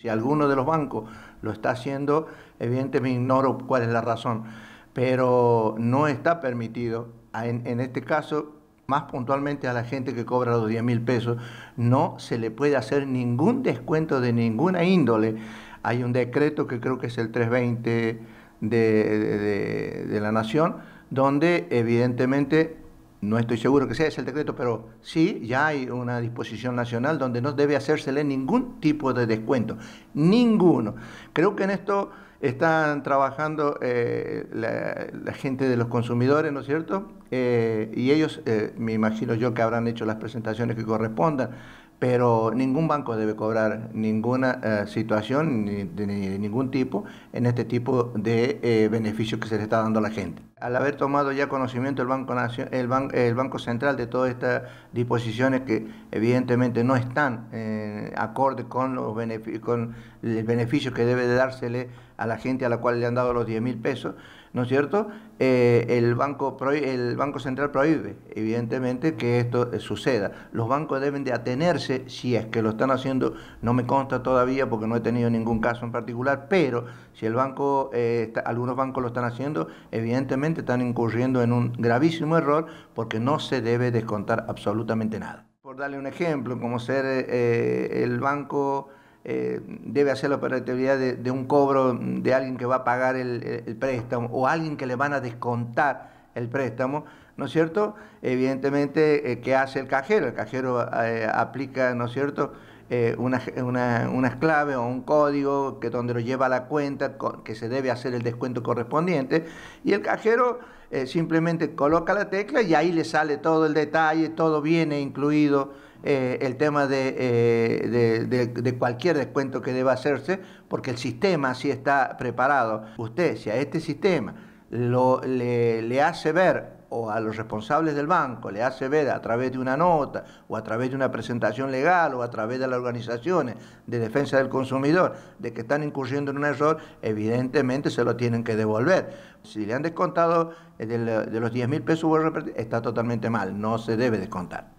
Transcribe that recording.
Si alguno de los bancos lo está haciendo, evidentemente ignoro cuál es la razón, pero no está permitido, en, este caso, más puntualmente a la gente que cobra los 10 mil pesos, no se le puede hacer ningún descuento de ninguna índole. Hay un decreto que creo que es el 320 de la Nación, donde evidentemente no estoy seguro que sea ese el decreto, pero sí, ya hay una disposición nacional donde no debe hacérsele ningún tipo de descuento, ninguno. Creo que en esto están trabajando eh, la, gente de los consumidores, ¿no es cierto? Eh, y ellos, eh, me imagino yo, que habrán hecho las presentaciones que correspondan, pero ningún banco debe cobrar ninguna situación de, ningún tipo en este tipo de beneficios que se le está dando a la gente al haber tomado ya conocimiento el Banco, el, el Banco Central de todas estas disposiciones que evidentemente no están acordes eh, acorde con, los con el beneficio que debe dársele a la gente a la cual le han dado los 10 mil pesos, ¿no es cierto? Eh, el, banco el Banco Central prohíbe, evidentemente, que esto eh, suceda. Los bancos deben de atenerse, si es que lo están haciendo, no me consta todavía porque no he tenido ningún caso en particular, pero si el banco, eh, algunos bancos lo están haciendo, evidentemente están incurriendo en un gravísimo error porque no se debe descontar absolutamente nada. Por darle un ejemplo, como ser el banco eh, debe hacer la operatividad de, un cobro de alguien que va a pagar el, préstamo o alguien que le van a descontar el préstamo, ¿no es cierto? Evidentemente, eh, ¿qué hace el cajero? El cajero eh, aplica, ¿no es cierto?, unas una, una claves o un código que donde lo lleva la cuenta, que se debe hacer el descuento correspondiente, y el cajero simplemente coloca la tecla y ahí le sale todo el detalle, todo viene incluido eh, el tema eh, de, cualquier descuento que deba hacerse, porque el sistema sí está preparado. Usted, si a este sistema lo, le, hace ver o a los responsables del banco le hace ver a través de una nota o a través de una presentación legal o a través de las organizaciones de defensa del consumidor de que están incurriendo en un error, evidentemente se lo tienen que devolver. Si le han descontado eh, de los 10 mil pesos, está totalmente mal, no se debe descontar.